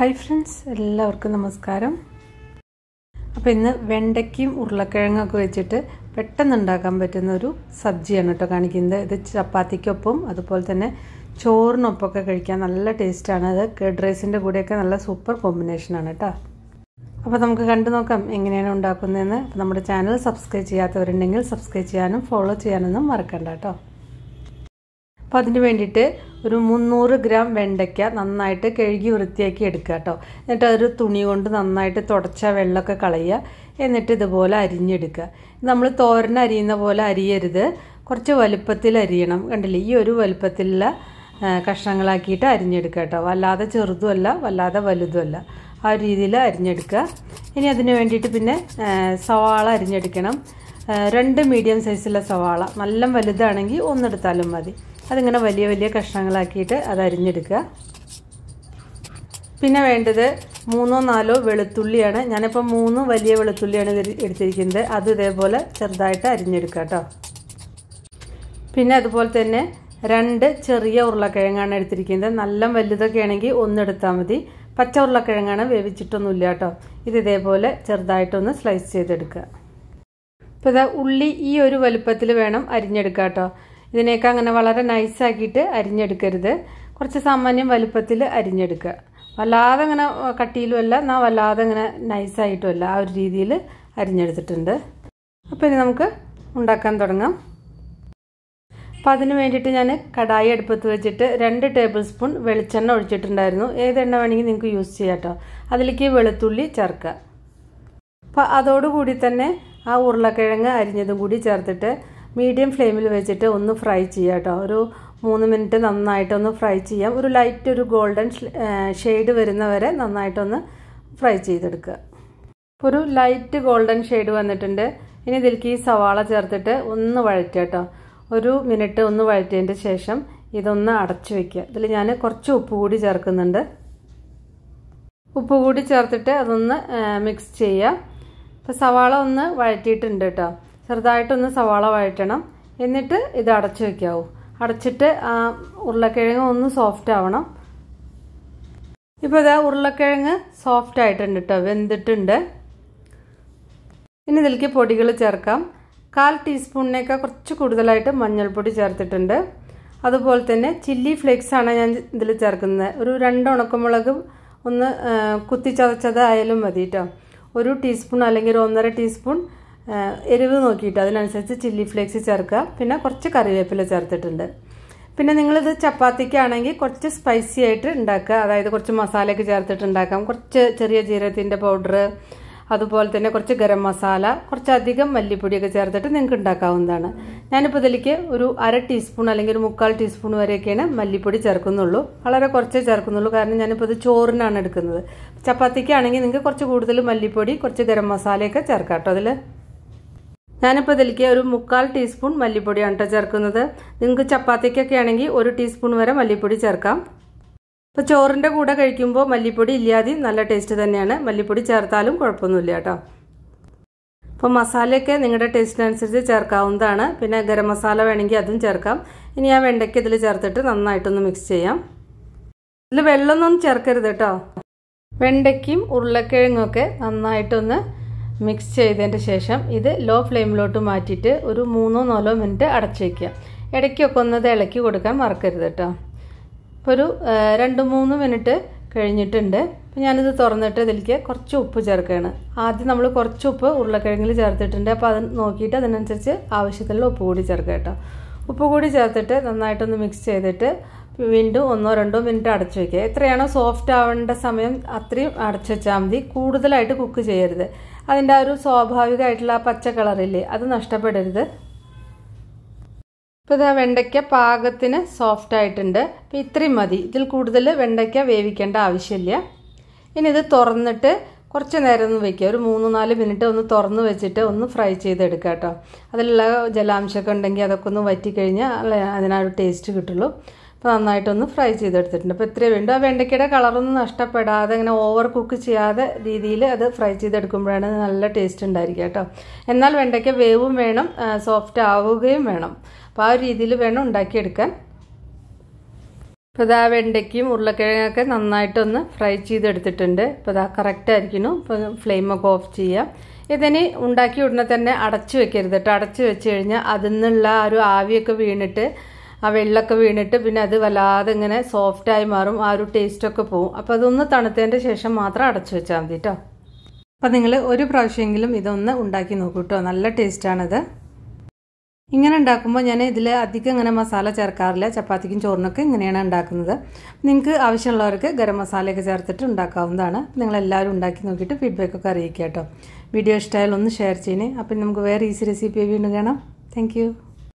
hi friends എല്ലാവർക്കും നമസ്കാരം അപ്പോൾ ഇന്ന് വെണ്ടയ്ക്കും ഉരുളക്കിഴങ്ങൊക്കെ വെച്ചിട്ട് പെട്ടെന്ന് ഉണ്ടാക്കാൻ പറ്റുന്ന ഒരു സബ്ജിയാണ് കേട്ടോ കാണിക്കുന്നത് ഇത് ചപ്പാത്തിക്കൊപ്പം അതുപോലെ തന്നെ ചോറിനൊപ്പമൊക്കെ കഴിക്കാൻ നല്ല ടേസ്റ്റാണ് അത് കേഡ് റൈസിൻ്റെ കൂടെയൊക്കെ നല്ല സൂപ്പർ കോമ്പിനേഷനാണ് കേട്ടോ അപ്പോൾ നമുക്ക് കണ്ടു നോക്കാം എങ്ങനെയാണ് ഉണ്ടാക്കുന്നതെന്ന് നമ്മുടെ ചാനൽ സബ്സ്ക്രൈബ് ചെയ്യാത്തവരുണ്ടെങ്കിൽ സബ്സ്ക്രൈബ് ചെയ്യാനും ഫോളോ ചെയ്യാനൊന്നും മറക്കണ്ട കേട്ടോ അപ്പോൾ അതിന് വേണ്ടിയിട്ട് ഒരു മുന്നൂറ് ഗ്രാം വെണ്ടയ്ക്ക നന്നായിട്ട് കഴുകി വൃത്തിയാക്കി എടുക്കുക കേട്ടോ എന്നിട്ട് അതൊരു തുണി കൊണ്ട് നന്നായിട്ട് തുടച്ച വെള്ളമൊക്കെ കളയുക എന്നിട്ട് ഇതുപോലെ അരിഞ്ഞെടുക്കുക നമ്മൾ തോരൻ അരിയുന്ന പോലെ അരിയരുത് കുറച്ച് വലുപ്പത്തിൽ അരിയണം കണ്ടില്ലേ ഈ ഒരു വലുപ്പത്തിലുള്ള കഷ്ണങ്ങളാക്കിയിട്ട് അരിഞ്ഞെടുക്കുക കേട്ടോ വല്ലാതെ ചെറുതുമല്ല വല്ലാതെ വലുതുമല്ല ആ രീതിയിൽ അരിഞ്ഞെടുക്കുക ഇനി അതിന് വേണ്ടിയിട്ട് പിന്നെ സവാള അരിഞ്ഞെടുക്കണം രണ്ട് മീഡിയം സൈസുള്ള സവാള നല്ല വലുതാണെങ്കിൽ ഒന്നെടുത്താലും മതി അതിങ്ങനെ വലിയ വലിയ കഷ്ണങ്ങളാക്കിയിട്ട് അത് അരിഞ്ഞെടുക്കുക പിന്നെ വേണ്ടത് മൂന്നോ നാലോ വെളുത്തുള്ളിയാണ് ഞാനിപ്പോൾ മൂന്ന് വലിയ വെളുത്തുള്ളിയാണ് എടുത്തിരിക്കുന്നത് അത് ഇതേപോലെ ചെറുതായിട്ട് അരിഞ്ഞെടുക്കുക കേട്ടോ പിന്നെ അതുപോലെ തന്നെ രണ്ട് ചെറിയ ഉരുളക്കിഴങ്ങാണ് എടുത്തിരിക്കുന്നത് നല്ല വലുതൊക്കെ ആണെങ്കിൽ ഒന്നെടുത്താൽ മതി പച്ച ഉരുളക്കിഴങ്ങാണ് വേവിച്ചിട്ടൊന്നുമില്ല കേട്ടോ ഇത് ഇതേപോലെ ചെറുതായിട്ടൊന്ന് സ്ലൈസ് ചെയ്തെടുക്കുക അപ്പോൾ ഇതാ ഉള്ളി ഈ ഒരു വലുപ്പത്തിൽ വേണം അരിഞ്ഞെടുക്കുക കേട്ടോ ഇതിനെയൊക്കെ അങ്ങനെ വളരെ നൈസാക്കിയിട്ട് അരിഞ്ഞെടുക്കരുത് കുറച്ച് സാമാന്യം വലുപ്പത്തിൽ അരിഞ്ഞെടുക്കുക വല്ലാതെ അങ്ങനെ കട്ടിയിലുമല്ല എന്നാൽ വല്ലാതെ അങ്ങനെ നൈസായിട്ടുമല്ല ആ ഒരു രീതിയിൽ അരിഞ്ഞെടുത്തിട്ടുണ്ട് അപ്പോൾ ഇനി നമുക്ക് ഉണ്ടാക്കാൻ തുടങ്ങാം അപ്പോൾ അതിന് വേണ്ടിയിട്ട് ഞാൻ കടായി അടുപ്പത്ത് വെച്ചിട്ട് രണ്ട് ടേബിൾ സ്പൂൺ വെളിച്ചെണ്ണ ഒഴിച്ചിട്ടുണ്ടായിരുന്നു ഏതെണ്ണ വേണമെങ്കിൽ നിങ്ങൾക്ക് യൂസ് ചെയ്യാം കേട്ടോ അതിലേക്ക് വെളുത്തുള്ളി ചേർക്കുക അപ്പോൾ അതോടുകൂടി തന്നെ ആ ഉരുളക്കിഴങ്ങ് അരിഞ്ഞതും കൂടി ചേർത്തിട്ട് മീഡിയം ഫ്ലെയിമിൽ വെച്ചിട്ട് ഒന്ന് ഫ്രൈ ചെയ്യാം കേട്ടോ ഒരു മൂന്ന് മിനിറ്റ് നന്നായിട്ടൊന്ന് ഫ്രൈ ചെയ്യാം ഒരു ലൈറ്റ് ഒരു ഗോൾഡൻ ഷെയ്ഡ് വരുന്ന വരെ നന്നായിട്ടൊന്ന് ഫ്രൈ ചെയ്തെടുക്കുക ഒരു ലൈറ്റ് ഗോൾഡൻ ഷെയ്ഡ് വന്നിട്ടുണ്ട് ഇനി ഇതിലേക്ക് ഈ സവാള ചേർത്തിട്ട് ഒന്ന് വഴറ്റുക കേട്ടോ ഒരു മിനിറ്റ് ഒന്ന് വഴറ്റിയതിൻ്റെ ശേഷം ഇതൊന്ന് അടച്ചു വയ്ക്കുക ഇതിൽ ഞാൻ കുറച്ച് ഉപ്പ് കൂടി ചേർക്കുന്നുണ്ട് ഉപ്പ് കൂടി ചേർത്തിട്ട് അതൊന്ന് മിക്സ് ചെയ്യുക അപ്പോൾ സവാള ഒന്ന് വഴറ്റിയിട്ടുണ്ട് കേട്ടോ ചെറുതായിട്ടൊന്ന് സവാള വഴറ്റണം എന്നിട്ട് ഇത് അടച്ചു വയ്ക്കാവൂ അടച്ചിട്ട് ഉരുളക്കിഴങ്ങ് ഒന്ന് സോഫ്റ്റ് ആവണം ഇപ്പോൾ ഇതാ ഉരുളക്കിഴങ്ങ് സോഫ്റ്റ് ആയിട്ടുണ്ട് കേട്ടോ വെന്തിട്ടുണ്ട് ഇനി ഇതിലേക്ക് പൊടികൾ ചേർക്കാം കാൽ ടീസ്പൂണിനേക്കാൾ കുറച്ച് കൂടുതലായിട്ട് മഞ്ഞൾപ്പൊടി ചേർത്തിട്ടുണ്ട് അതുപോലെ തന്നെ ചില്ലി ഫ്ലേക്സാണ് ഞാൻ ഇതിൽ ചേർക്കുന്നത് ഒരു രണ്ട് ഉണക്കമുളക് ഒന്ന് കുത്തിച്ചതച്ചത് ആയാലും മതി കേട്ടോ ഒരു ടീസ്പൂൺ അല്ലെങ്കിൽ ഒരു ഒന്നര ടീസ്പൂൺ എരിവ് നോക്കിയിട്ട് അതിനനുസരിച്ച് ചില്ലി ഫ്ലേക്സ് ചേർക്കുക പിന്നെ കുറച്ച് കറിവേപ്പില ചേർത്തിട്ടുണ്ട് പിന്നെ നിങ്ങളിത് ചപ്പാത്തിക്കാണെങ്കിൽ കുറച്ച് സ്പൈസി ആയിട്ട് ഉണ്ടാക്കുക അതായത് കുറച്ച് മസാലയൊക്കെ ചേർത്തിട്ട് ഉണ്ടാക്കാം കുറച്ച് ചെറിയ ജീരകത്തിൻ്റെ പൗഡർ അതുപോലെ തന്നെ കുറച്ച് ഗരം മസാല കുറച്ചധികം മല്ലിപ്പൊടിയൊക്കെ ചേർത്തിട്ട് നിങ്ങൾക്ക് ഉണ്ടാക്കാവുന്നതാണ് ഞാനിപ്പോൾ ഇതിലേക്ക് ഒരു അര ടീസ്പൂൺ അല്ലെങ്കിൽ ഒരു മുക്കാൽ ടീസ്പൂൺ വരെയൊക്കെയാണ് മല്ലിപ്പൊടി ചേർക്കുന്നുള്ളൂ വളരെ കുറച്ചേ ചേർക്കുന്നുള്ളൂ കാരണം ഞാനിപ്പോൾ ഇത് ചോറിനാണ് എടുക്കുന്നത് ചപ്പാത്തിക്കാണെങ്കിൽ നിങ്ങൾക്ക് കുറച്ച് കൂടുതൽ മല്ലിപ്പൊടി കുറച്ച് ഗരം മസാലയൊക്കെ ചേർക്കാം കേട്ടോ അതിൽ ഞാനിപ്പോൾ ഇതിലേക്ക് ഒരു മുക്കാൽ ടീസ്പൂൺ മല്ലിപ്പൊടിയാണ് കേട്ടോ ചേർക്കുന്നത് നിങ്ങൾക്ക് ചപ്പാത്തിക്കൊക്കെ ആണെങ്കിൽ ഒരു ടീസ്പൂൺ വരെ മല്ലിപ്പൊടി ചേർക്കാം അപ്പോൾ ചോറിൻ്റെ കൂടെ കഴിക്കുമ്പോൾ മല്ലിപ്പൊടി ഇല്ലാതെ നല്ല ടേസ്റ്റ് തന്നെയാണ് മല്ലിപ്പൊടി ചേർത്താലും കുഴപ്പമൊന്നുമില്ല കേട്ടോ അപ്പോൾ മസാലയൊക്കെ നിങ്ങളുടെ ടേസ്റ്റിനനുസരിച്ച് ചേർക്കാവുന്നതാണ് പിന്നെ ഗരം മസാല വേണമെങ്കിൽ അതും ചേർക്കാം ഇനി ആ വെണ്ടയ്ക്ക് ഇതിൽ ചേർത്തിട്ട് നന്നായിട്ടൊന്ന് മിക്സ് ചെയ്യാം ഇതിൽ വെള്ളമൊന്നും ചേർക്കരുത് കേട്ടോ വെണ്ടയ്ക്കും ഉരുളക്കിഴങ്ങൊക്കെ നന്നായിട്ടൊന്ന് മിക്സ് ചെയ്തതിൻ്റെ ശേഷം ഇത് ലോ ഫ്ലെയിമിലോട്ട് മാറ്റിയിട്ട് ഒരു മൂന്നോ നാലോ മിനിറ്റ് അടച്ചു വയ്ക്കുക ഇടയ്ക്കൊക്കെ ഒന്ന് ഇളക്കി കൊടുക്കാൻ മറക്കരുത് കേട്ടോ ഇപ്പോൾ ഒരു രണ്ട് മൂന്ന് മിനിറ്റ് കഴിഞ്ഞിട്ടുണ്ട് അപ്പോൾ ഞാനിത് തുറന്നിട്ട് ഇതിലേക്ക് കുറച്ച് ഉപ്പ് ചേർക്കുകയാണ് ആദ്യം നമ്മൾ കുറച്ച് ഉപ്പ് ഉരുളക്കിഴങ്ങിൽ ചേർത്തിട്ടുണ്ട് അപ്പോൾ അത് നോക്കിയിട്ട് അതിനനുസരിച്ച് ആവശ്യത്തിലുള്ള ഉപ്പ് കൂടി ചേർക്കുക കേട്ടോ ഉപ്പ് കൂടി ചേർത്തിട്ട് നന്നായിട്ടൊന്ന് മിക്സ് ചെയ്തിട്ട് വീണ്ടും ഒന്നോ രണ്ടോ മിനിറ്റ് അടച്ച് വയ്ക്കുക എത്രയാണോ സോഫ്റ്റ് ആവേണ്ട സമയം അത്രയും അടച്ച് വെച്ചാൽ മതി കൂടുതലായിട്ട് കുക്ക് ചെയ്യരുത് അതിൻ്റെ ആ ഒരു സ്വാഭാവികമായിട്ടുള്ള ആ പച്ച കളറില്ലേ അത് നഷ്ടപ്പെടരുത് ഇപ്പോൾ ഇതാ വെണ്ടയ്ക്ക പാകത്തിന് സോഫ്റ്റ് ആയിട്ടുണ്ട് അപ്പോൾ ഇത്രയും മതി ഇതിൽ കൂടുതൽ വെണ്ടയ്ക്ക വേവിക്കേണ്ട ആവശ്യമില്ല ഇനി ഇത് തുറന്നിട്ട് കുറച്ച് നേരം ഒന്ന് വയ്ക്കുക ഒരു മൂന്ന് നാല് മിനിറ്റ് ഒന്ന് തുറന്ന് വെച്ചിട്ട് ഒന്ന് ഫ്രൈ ചെയ്തെടുക്കുക കേട്ടോ അതിലുള്ള ജലാംശമൊക്കെ ഉണ്ടെങ്കിൽ അതൊക്കെ ഒന്ന് വറ്റിക്കഴിഞ്ഞാൽ അതിനൊരു ടേസ്റ്റ് കിട്ടുള്ളൂ അപ്പോൾ നന്നായിട്ടൊന്ന് ഫ്രൈ ചെയ്തെടുത്തിട്ടുണ്ട് അപ്പോൾ ഇത്രയേ വേണ്ടു ആ വെണ്ടയ്ക്കയുടെ കളറൊന്നും നഷ്ടപ്പെടാതെ അങ്ങനെ ഓവർ കുക്ക് ചെയ്യാതെ രീതിയിൽ അത് ഫ്രൈ ചെയ്തെടുക്കുമ്പോഴാണ് നല്ല ടേസ്റ്റ് ഉണ്ടായിരിക്കുക കേട്ടോ എന്നാൽ വെണ്ടയ്ക്ക വേവും വേണം സോഫ്റ്റ് ആവുകയും വേണം അപ്പോൾ ആ രീതിയിൽ വേണം ഉണ്ടാക്കിയെടുക്കാൻ അപ്പോൾ ഇതാ വെണ്ടയ്ക്കും ഉരുളക്കിഴങ്ങൊക്കെ നന്നായിട്ടൊന്ന് ഫ്രൈ ചെയ്തെടുത്തിട്ടുണ്ട് ഇപ്പോൾ ഇതാ കറക്റ്റായിരിക്കുന്നു ഇപ്പോൾ ഫ്ലെയിമൊക്കെ ഓഫ് ചെയ്യാം ഇതിന് ഉണ്ടാക്കി ഉടനെ തന്നെ അടച്ചു വെക്കരുത് കേട്ടോ അടച്ചു വെച്ച് കഴിഞ്ഞാൽ അതിൽ നിന്നുള്ള ആ ഒരു ആവിയൊക്കെ വീണിട്ട് ആ വെള്ളമൊക്കെ വീണിട്ട് പിന്നെ അത് വല്ലാതെ ഇങ്ങനെ സോഫ്റ്റായി മാറും ആ ഒരു ടേസ്റ്റൊക്കെ പോവും അപ്പോൾ അതൊന്ന് തണുത്തതിൻ്റെ ശേഷം മാത്രം അടച്ചു വെച്ചാൽ മതി കേട്ടോ അപ്പോൾ നിങ്ങൾ ഒരു പ്രാവശ്യമെങ്കിലും ഇതൊന്ന് ഉണ്ടാക്കി നോക്കൂ കേട്ടോ നല്ല ടേസ്റ്റാണിത് ഇങ്ങനെ ഉണ്ടാക്കുമ്പോൾ ഞാൻ ഇതിൽ അധികം ഇങ്ങനെ മസാല ചേർക്കാറില്ല ചപ്പാത്തിക്കും ചോറിനൊക്കെ ഇങ്ങനെയാണ് ഉണ്ടാക്കുന്നത് നിങ്ങൾക്ക് ആവശ്യമുള്ളവർക്ക് ഗരം മസാലയൊക്കെ ചേർത്തിട്ട് ഉണ്ടാക്കാവുന്നതാണ് നിങ്ങളെല്ലാവരും ഉണ്ടാക്കി നോക്കിയിട്ട് ഫീഡ്ബാക്കൊക്കെ അറിയിക്കുക കേട്ടോ വീഡിയോ ഇഷ്ടമായാലൊന്ന് ഒന്ന് ഷെയർ ചെയ്യണേ അപ്പം നമുക്ക് വേറെ ഈസി റെസിപ്പി വീണ്ടും കാണാം താങ്ക്